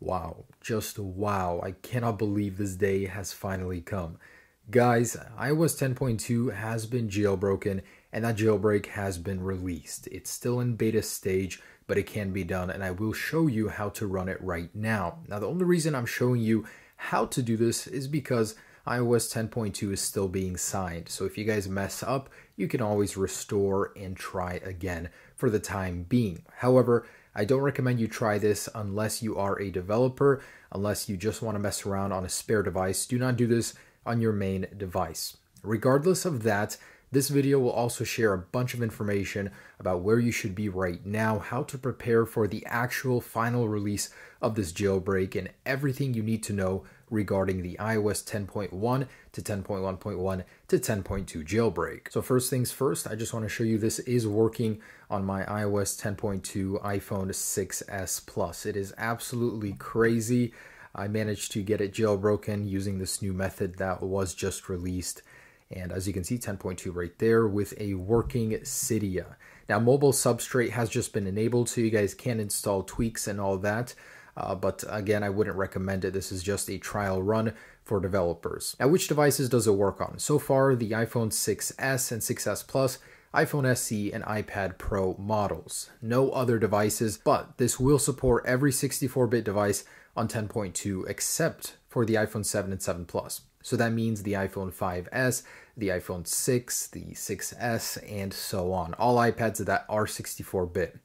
Wow, just wow. I cannot believe this day has finally come. Guys, iOS 10.2 has been jailbroken and that jailbreak has been released. It's still in beta stage, but it can be done and I will show you how to run it right now. Now, the only reason I'm showing you how to do this is because iOS 10.2 is still being signed. So if you guys mess up, you can always restore and try again for the time being. However, I don't recommend you try this unless you are a developer, unless you just want to mess around on a spare device. Do not do this on your main device. Regardless of that, this video will also share a bunch of information about where you should be right now, how to prepare for the actual final release of this jailbreak, and everything you need to know regarding the iOS 10.1 to 10.1.1 to 10.2 jailbreak. So first things first, I just want to show you this is working on my iOS 10.2 iPhone 6s Plus. It is absolutely crazy. I managed to get it jailbroken using this new method that was just released and as you can see, 10.2 right there with a working Cydia. Now, mobile substrate has just been enabled, so you guys can install tweaks and all that. Uh, but again, I wouldn't recommend it. This is just a trial run for developers. Now, which devices does it work on? So far, the iPhone 6s and 6s Plus iPhone SE and iPad Pro models. No other devices, but this will support every 64-bit device on 10.2 except for the iPhone 7 and 7 Plus. So that means the iPhone 5S, the iPhone 6, the 6S, and so on. All iPads that are 64-bit.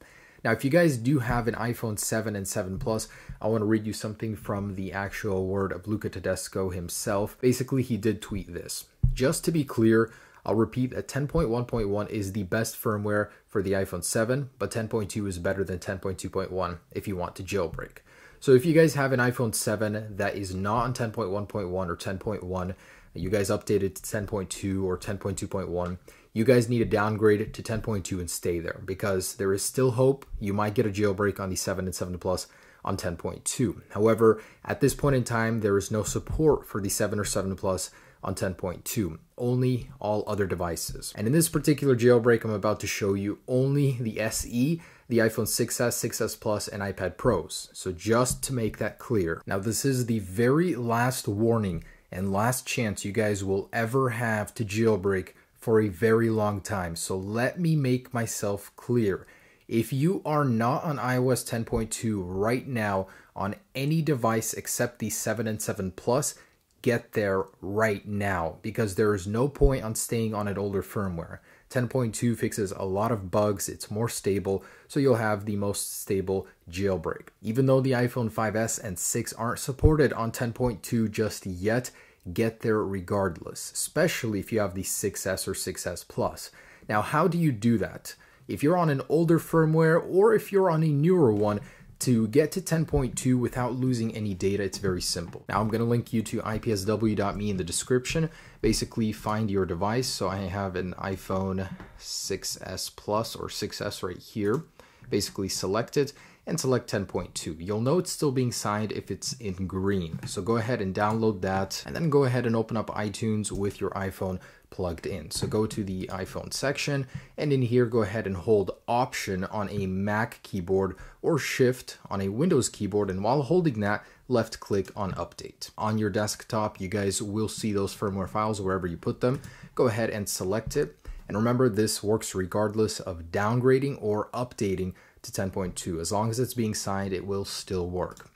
Now, if you guys do have an iPhone 7 and 7 Plus, I want to read you something from the actual word of Luca Tedesco himself. Basically, he did tweet this. Just to be clear, I'll repeat that 10.1.1 is the best firmware for the iPhone 7, but 10.2 is better than 10.2.1 if you want to jailbreak. So if you guys have an iPhone 7 that is not on 10.1.1 or 10.1, you guys updated to 10.2 or 10.2.1, you guys need to downgrade to 10.2 and stay there because there is still hope you might get a jailbreak on the 7 and 7 Plus on 10.2. However, at this point in time, there is no support for the 7 or 7 Plus on 10.2, only all other devices. And in this particular jailbreak I'm about to show you, only the SE the iPhone 6s, 6s Plus, and iPad Pros. So just to make that clear. Now this is the very last warning and last chance you guys will ever have to jailbreak for a very long time. So let me make myself clear. If you are not on iOS 10.2 right now on any device except the 7 and 7 Plus, get there right now because there is no point on staying on an older firmware. 10.2 fixes a lot of bugs, it's more stable, so you'll have the most stable jailbreak. Even though the iPhone 5S and 6 aren't supported on 10.2 just yet, get there regardless, especially if you have the 6S or 6S Plus. Now, how do you do that? If you're on an older firmware or if you're on a newer one, to get to 10.2 without losing any data, it's very simple. Now I'm going to link you to ipsw.me in the description. Basically, find your device. So I have an iPhone 6S Plus or 6S right here. Basically, select it and select 10.2. You'll know it's still being signed if it's in green. So go ahead and download that and then go ahead and open up iTunes with your iPhone plugged in. So go to the iPhone section and in here go ahead and hold option on a Mac keyboard or shift on a Windows keyboard and while holding that left click on update. On your desktop you guys will see those firmware files wherever you put them. Go ahead and select it and remember this works regardless of downgrading or updating to 10.2. As long as it's being signed, it will still work.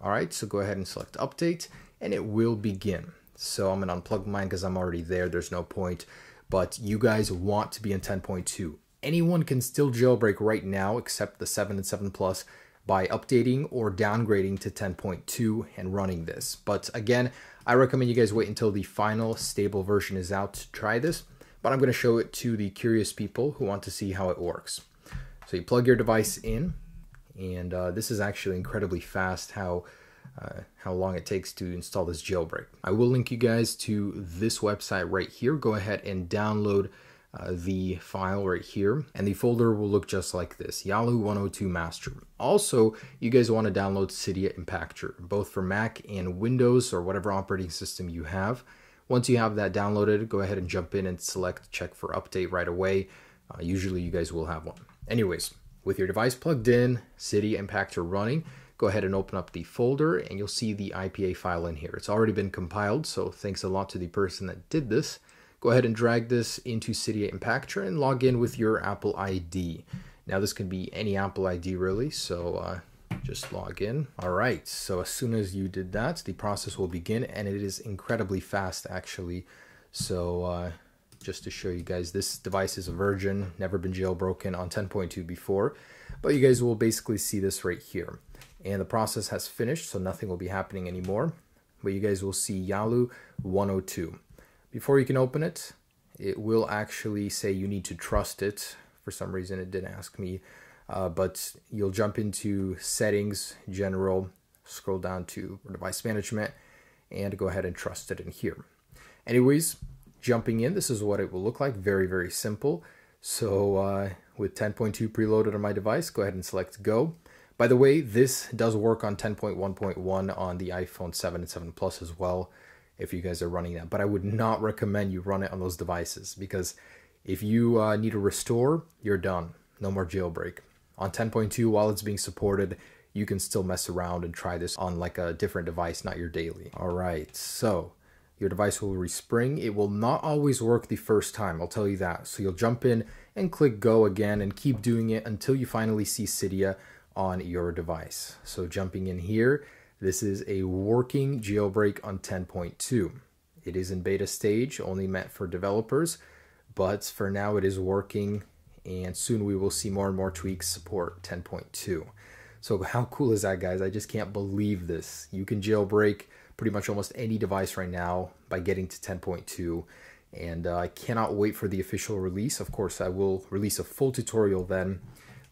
All right, so go ahead and select update and it will begin. So I'm gonna unplug mine because I'm already there, there's no point, but you guys want to be in 10.2. Anyone can still jailbreak right now except the 7 and 7 Plus by updating or downgrading to 10.2 and running this. But again, I recommend you guys wait until the final stable version is out to try this, but I'm gonna show it to the curious people who want to see how it works. So you plug your device in, and uh, this is actually incredibly fast how uh, how long it takes to install this jailbreak. I will link you guys to this website right here. Go ahead and download uh, the file right here and the folder will look just like this yalu 102 master also you guys want to download Cydia Impactor both for Mac and Windows or whatever operating system you have once you have that downloaded go ahead and jump in and select check for update right away uh, usually you guys will have one Anyways, with your device plugged in, City Impactor running, go ahead and open up the folder and you'll see the IPA file in here. It's already been compiled, so thanks a lot to the person that did this. Go ahead and drag this into City Impactor and log in with your Apple ID. Now this can be any Apple ID really, so uh, just log in. All right, so as soon as you did that, the process will begin and it is incredibly fast actually. So uh, just to show you guys. This device is a virgin, never been jailbroken on 10.2 before, but you guys will basically see this right here. And the process has finished, so nothing will be happening anymore, but you guys will see Yalu 102. Before you can open it, it will actually say you need to trust it. For some reason, it didn't ask me, uh, but you'll jump into settings, general, scroll down to device management, and go ahead and trust it in here. Anyways, jumping in, this is what it will look like. Very, very simple. So uh, with 10.2 preloaded on my device, go ahead and select go. By the way, this does work on 10.1.1 on the iPhone 7 and 7 Plus as well, if you guys are running that. But I would not recommend you run it on those devices because if you uh, need a restore, you're done. No more jailbreak. On 10.2, while it's being supported, you can still mess around and try this on like a different device, not your daily. All right, so your device will respring. It will not always work the first time, I'll tell you that. So you'll jump in and click go again and keep doing it until you finally see Cydia on your device. So jumping in here, this is a working jailbreak on 10.2. It is in beta stage, only meant for developers, but for now it is working and soon we will see more and more tweaks support 10.2. So how cool is that guys? I just can't believe this. You can jailbreak pretty much almost any device right now by getting to 10.2 and uh, I cannot wait for the official release. Of course, I will release a full tutorial then,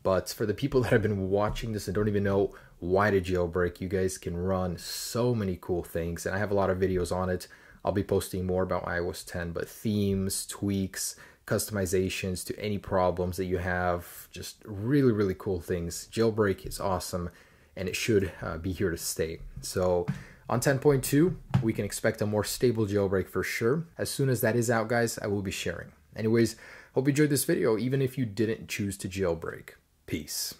but for the people that have been watching this and don't even know why to jailbreak, you guys can run so many cool things, and I have a lot of videos on it. I'll be posting more about iOS 10, but themes, tweaks, customizations to any problems that you have, just really, really cool things. Jailbreak is awesome, and it should uh, be here to stay. So on 10.2, we can expect a more stable jailbreak for sure. As soon as that is out, guys, I will be sharing. Anyways, hope you enjoyed this video, even if you didn't choose to jailbreak. Peace.